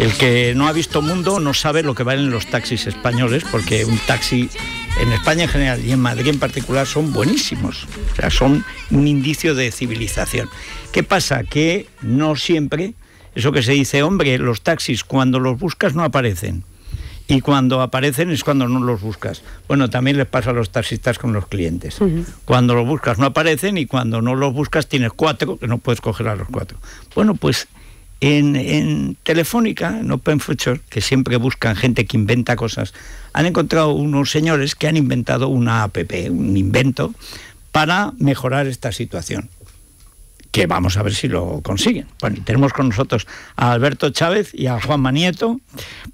El que no ha visto mundo no sabe lo que valen los taxis españoles, porque un taxi en España en general y en Madrid en particular son buenísimos. O sea, son un indicio de civilización. ¿Qué pasa? Que no siempre, eso que se dice, hombre, los taxis cuando los buscas no aparecen. Y cuando aparecen es cuando no los buscas. Bueno, también les pasa a los taxistas con los clientes. Cuando los buscas no aparecen y cuando no los buscas tienes cuatro que no puedes coger a los cuatro. Bueno, pues en, Telefónica, en Open Future, que siempre buscan gente que inventa cosas, han encontrado unos señores que han inventado una app, un invento, para mejorar esta situación. Que vamos a ver si lo consiguen. Bueno, tenemos con nosotros a Alberto Chávez y a Juan Manieto,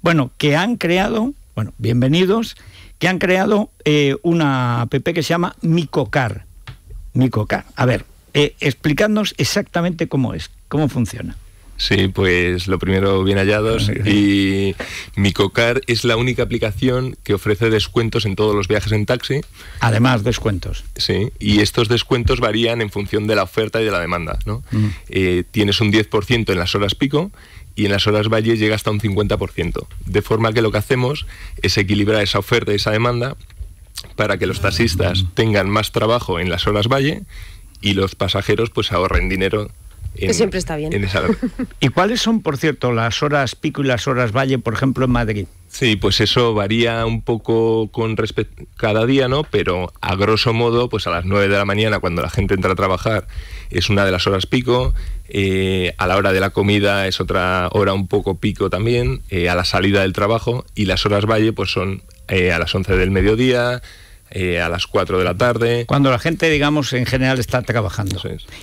bueno, que han creado, bueno, bienvenidos, que han creado eh, una app que se llama Micocar. Micocar. A ver, eh, explicadnos exactamente cómo es, cómo funciona. Sí, pues lo primero, bien hallados. Y Micocar es la única aplicación que ofrece descuentos en todos los viajes en taxi. Además, descuentos. Sí, y estos descuentos varían en función de la oferta y de la demanda. ¿no? Mm. Eh, tienes un 10% en las horas pico y en las horas valle llega hasta un 50%. De forma que lo que hacemos es equilibrar esa oferta y esa demanda para que los taxistas mm. tengan más trabajo en las horas valle y los pasajeros pues ahorren dinero siempre está bien. ¿Y cuáles son, por cierto, las horas pico y las horas valle, por ejemplo, en Madrid? Sí, pues eso varía un poco con respecto cada día, ¿no? Pero a grosso modo, pues a las 9 de la mañana, cuando la gente entra a trabajar, es una de las horas pico. Eh, a la hora de la comida es otra hora un poco pico también. Eh, a la salida del trabajo y las horas valle, pues son eh, a las 11 del mediodía, eh, a las 4 de la tarde. Cuando la gente, digamos, en general está trabajando.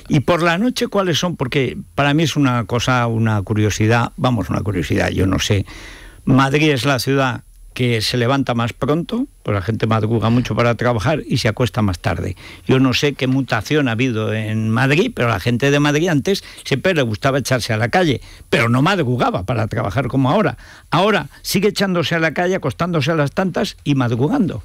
Y por la noche, ¿cuáles son? Porque para mí es una cosa, una curiosidad, vamos, una curiosidad, yo no sé. Madrid es la ciudad que se levanta más pronto, pues la gente madruga mucho para trabajar y se acuesta más tarde. Yo no sé qué mutación ha habido en Madrid, pero la gente de Madrid antes siempre le gustaba echarse a la calle, pero no madrugaba para trabajar como ahora. Ahora sigue echándose a la calle, acostándose a las tantas y madrugando.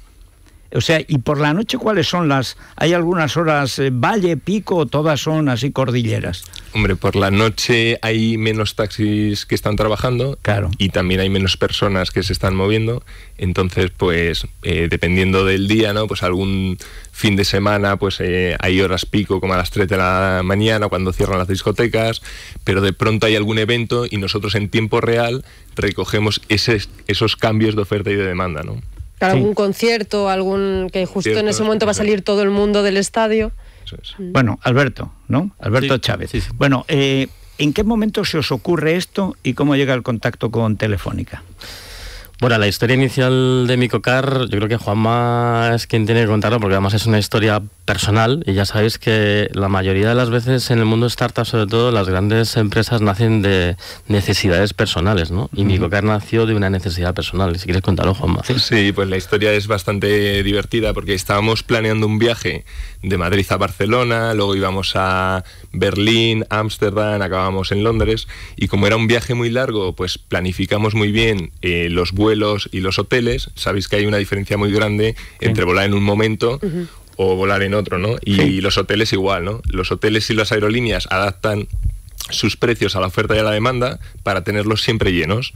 O sea, ¿y por la noche cuáles son las? ¿Hay algunas horas eh, valle, pico, todas son así cordilleras? Hombre, por la noche hay menos taxis que están trabajando y también hay menos personas que se están moviendo. Entonces, pues eh, dependiendo del día, ¿no? Pues algún fin de semana pues eh, hay horas pico como a las 3 de la mañana cuando cierran las discotecas, pero de pronto hay algún evento y nosotros en tiempo real recogemos esos cambios de oferta y de demanda, ¿no? algún concierto, algún que justo en ese momento va a salir todo el mundo del estadio. Mm. Bueno, Alberto, ¿no? Alberto Chávez. bueno, eh, ¿en qué momento se os ocurre esto y cómo llega el contacto con Telefónica? Bueno, la historia inicial de Micocar, yo creo que Juanma es quien tiene que contarlo porque además es una historia personal y ya sabéis que la mayoría de las veces en el mundo startup, sobre todo las grandes empresas nacen de necesidades personales, ¿no? Y Micocar nació de una necesidad personal, si quieres contarlo Juanma. Sí, pues la historia es bastante divertida porque estábamos planeando un viaje de Madrid a Barcelona, luego íbamos a Berlín, Ámsterdam, acabamos en Londres y como era un viaje muy largo, pues planificamos muy bien eh, los vuelos vuelos y los hoteles, sabéis que hay una diferencia muy grande entre volar en un momento o volar en otro, ¿no? Y los hoteles igual, Los hoteles y las aerolíneas adaptan sus precios a la oferta y a la demanda para tenerlos siempre llenos.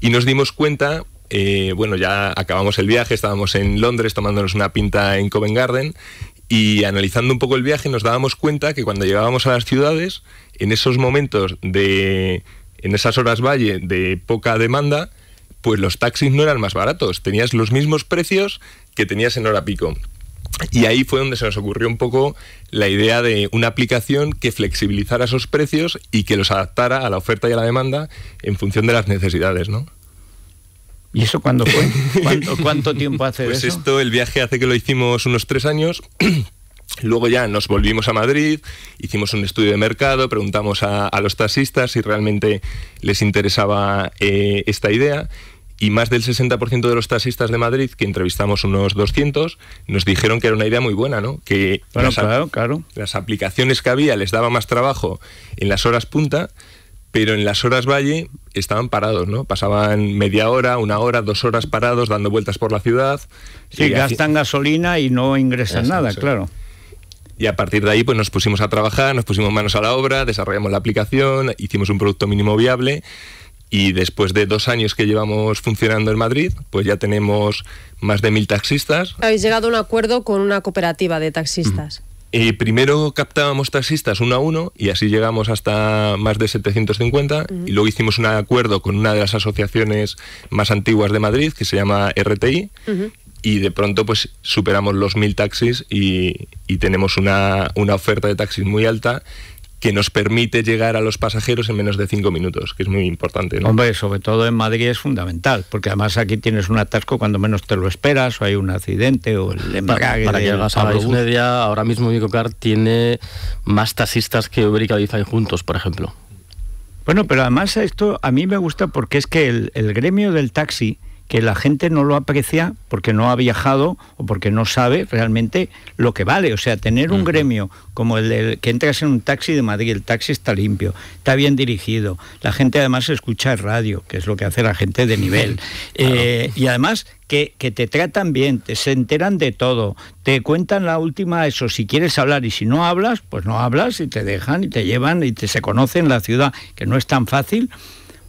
Y nos dimos cuenta, eh, bueno, ya acabamos el viaje, estábamos en Londres tomándonos una pinta en Covent Garden y analizando un poco el viaje nos dábamos cuenta que cuando llegábamos a las ciudades, en esos momentos de, en esas horas valle de poca demanda, pues los taxis no eran más baratos, tenías los mismos precios que tenías en hora pico. Y ahí fue donde se nos ocurrió un poco la idea de una aplicación que flexibilizara esos precios y que los adaptara a la oferta y a la demanda en función de las necesidades, ¿no? ¿Y eso cuándo fue? ¿Cuánto, tiempo hace pues eso? Pues esto, el viaje hace que lo hicimos unos tres años Luego ya nos volvimos a Madrid, hicimos un estudio de mercado, preguntamos a, los taxistas si realmente les interesaba eh, esta idea y más del 60% de los taxistas de Madrid, que entrevistamos unos 200, nos dijeron que era una idea muy buena, ¿no? Que las, aplicaciones que había les daba más trabajo en las horas punta, pero en las horas valle estaban parados, ¿no? Pasaban media hora, una hora, dos horas parados dando vueltas por la ciudad. Sí, eh, gastan gasolina y no ingresan nada, claro. Y a partir de ahí pues nos pusimos a trabajar, nos pusimos manos a la obra, desarrollamos la aplicación, hicimos un producto mínimo viable y después de dos años que llevamos funcionando en Madrid, pues ya tenemos más de mil taxistas. Habéis llegado a un acuerdo con una cooperativa de taxistas. primero captábamos taxistas uno a uno y así llegamos hasta más de 750 y luego hicimos un acuerdo con una de las asociaciones más antiguas de Madrid que se llama RTI y de pronto pues superamos los mil taxis y, tenemos una, una, oferta de taxis muy alta que nos permite llegar a los pasajeros en menos de cinco minutos, que es muy importante. Hombre, sobre todo en Madrid es fundamental, porque además aquí tienes un atasco cuando menos te lo esperas, o hay un accidente, o el embarque... Para, que llegas a la media, ahora mismo Micocar tiene más taxistas que Uber y Cabify juntos, por ejemplo. Bueno, pero además esto a mí me gusta porque es que el gremio del taxi que la gente no lo aprecia porque no ha viajado o porque no sabe realmente lo que vale. O sea, tener un gremio como el, que entras en un taxi de Madrid, el taxi está limpio, está bien dirigido, la gente además escucha radio, que es lo que hace la gente de nivel. Eh, y además que, te tratan bien, te, se enteran de todo, te cuentan la última, eso, si quieres hablar y si no hablas, pues no hablas y te dejan y te llevan y te, se conocen la ciudad, que no es tan fácil.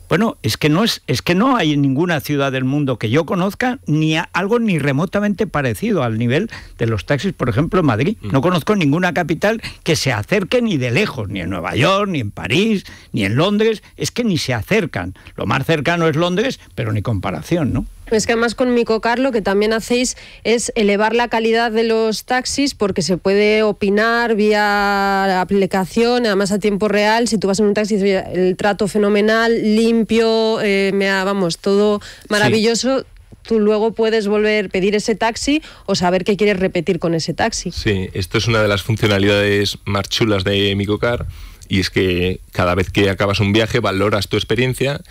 Bueno, es que no es, es que no hay ninguna ciudad del mundo que yo conozca ni algo ni remotamente parecido al nivel de los taxis, por ejemplo, en Madrid. Mm. No conozco ninguna capital que se acerque ni de lejos, ni en Nueva York, ni en París, ni en Londres. Es que ni se acercan. Lo más cercano es Londres, pero ni comparación, ¿no? Es pues que además con Micocar lo que también hacéis es elevar la calidad de los taxis porque se puede opinar vía aplicación, además a tiempo real. Si tú vas en un taxi, el trato fenomenal, limpio, eh, vamos, todo maravilloso. tú luego puedes volver a pedir ese taxi o saber qué quieres repetir con ese taxi. Sí, esto es una de las funcionalidades más chulas de Micocar y es que cada vez que acabas un viaje valoras tu experiencia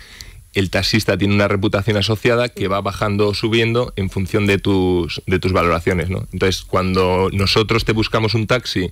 el taxista tiene una reputación asociada que va bajando o subiendo en función de tus, de tus valoraciones. ¿no? Entonces, cuando nosotros te buscamos un taxi,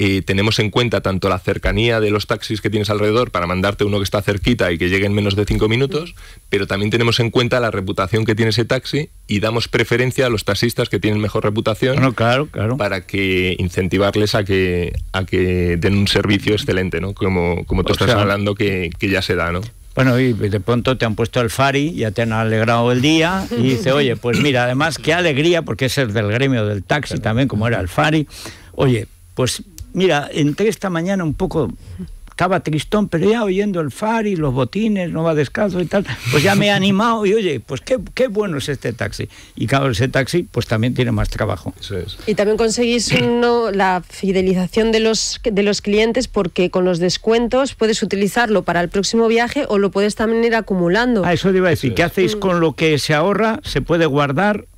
eh, tenemos en cuenta tanto la cercanía de los taxis que tienes alrededor para mandarte uno que está cerquita y que llegue en menos de cinco minutos, pero también tenemos en cuenta la reputación que tiene ese taxi y damos preferencia a los taxistas que tienen mejor reputación claro, claro. para que incentivarles a que, a que den un servicio excelente, ¿no? Como, como tú estás hablando que, que, ya se da, ¿no? Bueno, y de pronto te han puesto el Fari, ya te han alegrado el día, y dice, oye, pues mira, además, qué alegría, porque es el del gremio del taxi también, como era el Fari. Oye, pues mira, entré esta mañana un poco estaba tristón, pero ya oyendo el far y los botines, no va descalzo y tal, pues ya me he animado y oye, pues qué, bueno es este taxi. Y claro, ese taxi pues también tiene más trabajo. Y también conseguís la fidelización de los, de los clientes porque con los descuentos puedes utilizarlo para el próximo viaje o lo puedes también ir acumulando. a ah, eso te iba a decir, ¿qué hacéis con mm. lo que se ahorra? ¿Se puede guardar?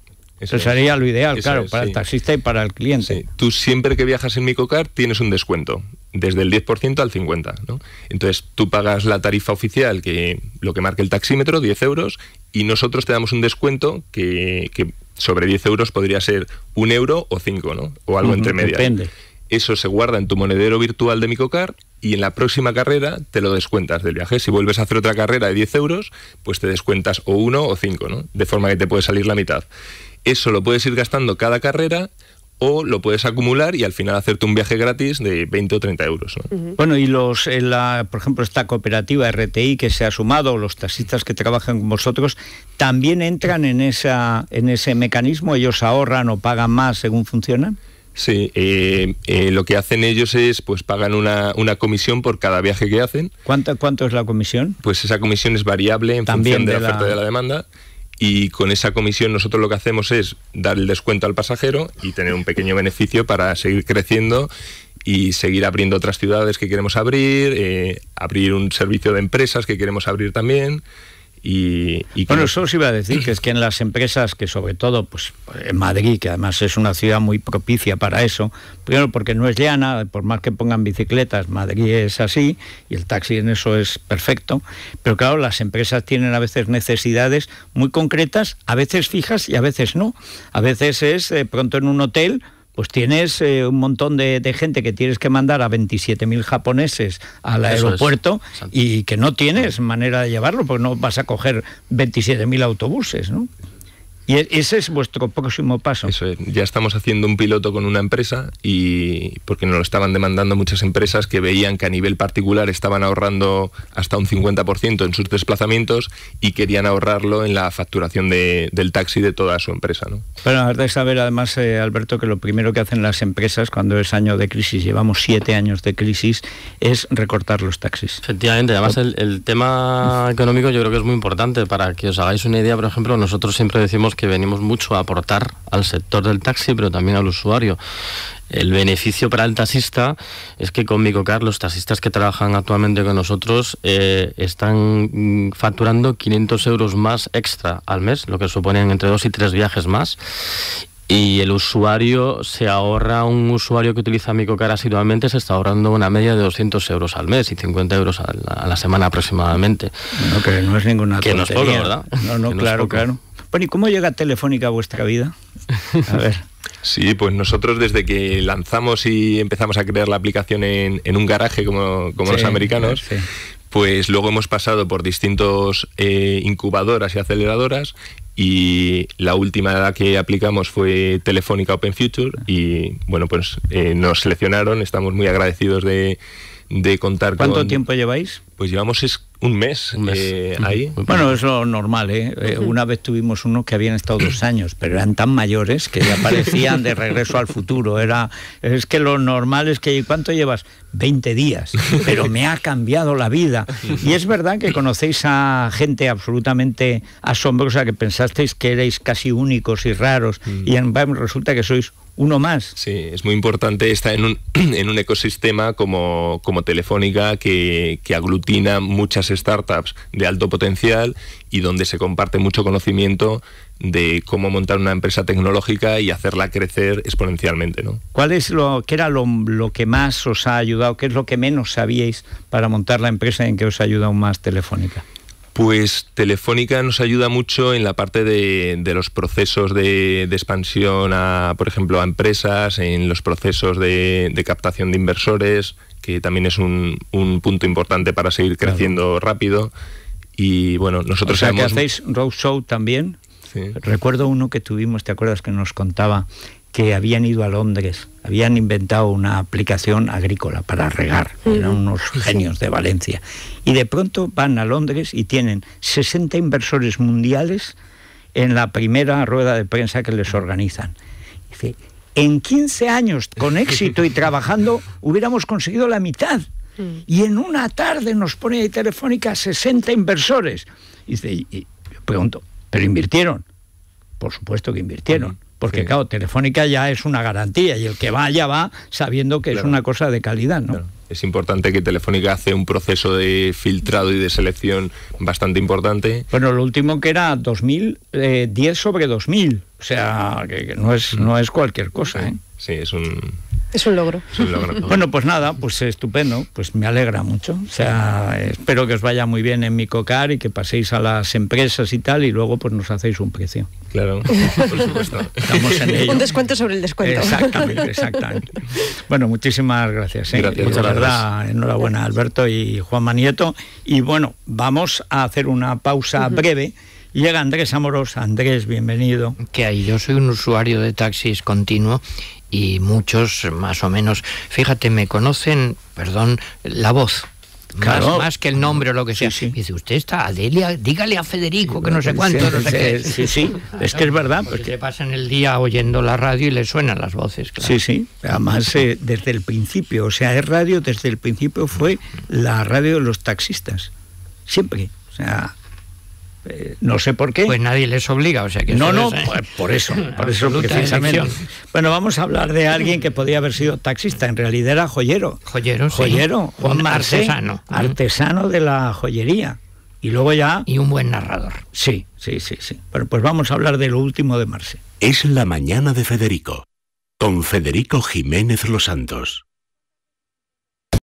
Eso, pues sería lo ideal, claro, para el taxista y para el cliente. Tú siempre que viajas en Micocar tienes un descuento desde el 10% al 50%. ¿no? Entonces tú pagas la tarifa oficial, que lo que marca el taxímetro, 10 euros, y nosotros te damos un descuento que, sobre 10 euros podría ser un euro o 5, ¿no? o algo entre medias. Depende. Eso se guarda en tu monedero virtual de Micocar y en la próxima carrera te lo descuentas del viaje. Si vuelves a hacer otra carrera de 10 euros, pues te descuentas o 1 o 5, ¿no? de forma que te puede salir la mitad. Eso lo puedes ir gastando cada carrera o lo puedes acumular y al final hacerte un viaje gratis de 20 o 30 euros. Bueno, y los, eh, la, por ejemplo, esta cooperativa RTI que se ha sumado, los taxistas que trabajan con vosotros, ¿también entran en, esa, en ese mecanismo? ¿Ellos ahorran o pagan más según funcionan? Sí, eh, eh, lo que hacen ellos es, pues pagan una, una comisión por cada viaje que hacen. ¿Cuánto, ¿Cuánto, es la comisión? Pues esa comisión es variable en función de, la oferta y de la demanda y con esa comisión nosotros lo que hacemos es dar el descuento al pasajero y tener un pequeño beneficio para seguir creciendo y seguir abriendo otras ciudades que queremos abrir, eh, abrir un servicio de empresas que queremos abrir también y, bueno, eso os iba a decir, que es que en las empresas, que sobre todo pues, en Madrid, que además es una ciudad muy propicia para eso, primero porque no es llana, por más que pongan bicicletas, Madrid es así, y el taxi en eso es perfecto, pero claro, las empresas tienen a veces necesidades muy concretas, a veces fijas y a veces no. A veces es eh, pronto en un hotel, pues tienes eh, un montón de, gente que tienes que mandar a 27.000 japoneses al aeropuerto y que no tienes manera de llevarlo, porque no vas a coger 27.000 autobuses, ¿no? Y e-, ese es vuestro próximo paso. Eso Ya estamos haciendo un piloto con una empresa y porque nos lo estaban demandando muchas empresas que veían que a nivel particular estaban ahorrando hasta un 50% en sus desplazamientos y querían ahorrarlo en la facturación de, del taxi de toda su empresa. ¿no? Bueno, verdad es saber además, eh, Alberto, que lo primero que hacen las empresas cuando es año de crisis, llevamos siete años de crisis, es recortar los taxis. Efectivamente, además el tema económico yo creo que es muy importante. Para que os hagáis una idea, por ejemplo, nosotros siempre decimos que venimos mucho a aportar al sector del taxi, pero también al usuario. El beneficio para el taxista es que con Micocar los taxistas que trabajan actualmente con nosotros eh, están mm, facturando 500 euros más extra al mes, lo que suponen entre dos y tres viajes más. Y el usuario se ahorra, un usuario que utiliza Micocar asiduamente se está ahorrando una media de 200 euros al mes y 50 euros a la, semana aproximadamente. No, que no es ninguna Que no ¿verdad? No, no, claro, claro. Bueno, ¿y cómo llega Telefónica a vuestra vida? Sí, pues nosotros desde que lanzamos y empezamos a crear la aplicación en, un garaje como, los americanos, pues luego hemos pasado por distintos eh, incubadoras y aceleradoras y la última que aplicamos fue Telefónica Open Future y bueno, pues eh, nos seleccionaron, estamos muy agradecidos de de contar ¿Cuánto tiempo lleváis? Pues llevamos un mes, eh, ahí. Bueno, es lo normal, ¿eh? eh una vez tuvimos unos que habían estado dos años, pero eran tan mayores que ya parecían de regreso al futuro. Era, es que lo normal es que, ¿cuánto llevas? 20 días, pero me ha cambiado la vida. Y es verdad que conocéis a gente absolutamente asombrosa que pensasteis que erais casi únicos y raros, mm. y en resulta que sois uno más. Sí, es muy importante estar en un, ecosistema como, Telefónica que, aglutina muchas startups de alto potencial y donde se comparte mucho conocimiento de cómo montar una empresa tecnológica y hacerla crecer exponencialmente. ¿no? ¿Cuál es lo que era lo, lo que más os ha ayudado? ¿Qué es lo que menos sabíais para montar la empresa en que os ha ayudado más Telefónica? Pues Telefónica nos ayuda mucho en la parte de, los procesos de, expansión a, por ejemplo, a empresas, en los procesos de, captación de inversores, que también es un, punto importante para seguir creciendo rápido. Y bueno, nosotros hacéis también. Recuerdo uno que tuvimos, ¿te acuerdas que nos contaba que habían ido a Londres, habían inventado una aplicación agrícola para regar, eran unos genios de Valencia. Y de pronto van a Londres y tienen 60 inversores mundiales en la primera rueda de prensa que les organizan. Dice, en 15 años, con éxito y trabajando, hubiéramos conseguido la mitad. Mm. Y en una tarde nos pone de telefónica 60 inversores. Dice, y, pregunto, ¿pero invirtieron? Por supuesto que invirtieron porque, claro, Telefónica ya es una garantía y el que va ya va sabiendo que es una cosa de calidad, ¿no? Es importante que Telefónica hace un proceso de filtrado y de selección bastante importante. Bueno, lo último que era 2000, 10 eh, sobre 2000. O sea, que, no, es, no es cualquier cosa, ¿eh? Sí, es un es un logro. bueno, pues nada, pues estupendo, pues me alegra mucho. O sea, espero que os vaya muy bien en mi cocar y que paséis a las empresas y tal y luego pues nos hacéis un precio. Claro, por supuesto. Estamos Un descuento sobre el descuento. Exactamente, exactamente. Bueno, muchísimas gracias. verdad, ¿eh? enhorabuena Alberto y Juan Manieto. Y bueno, vamos a hacer una pausa breve. Llega Andrés Amoros. Andrés, bienvenido. ¿Qué hay? Yo soy un usuario de taxis continuo y muchos más o menos, fíjate, me conocen, perdón, la voz. Más, que el nombre o lo que sea. Dice, usted está, Adelia, dígale a Federico que no sé cuánto, no sé Sí, sí, es que es verdad. Pues porque, pasan el día oyendo la radio y le suenan las voces, claro. Sí, sí, además eh, desde el principio, o sea, es radio desde el principio fue la radio de los taxistas, siempre. O sea, eh, no sé por qué. Pues nadie les obliga, o sea que... No, no, pues por, eso, por eso precisamente. Bueno, vamos a hablar de alguien que podía haber sido taxista, en realidad era joyero. Joyero, sí. Joyero, Juan artesano. Artesano de la joyería. Y luego ya... Y un buen narrador. Sí, sí, sí, sí. Bueno, pues vamos a hablar de lo último de Marce. Es la mañana de Federico, con Federico Jiménez Los Santos.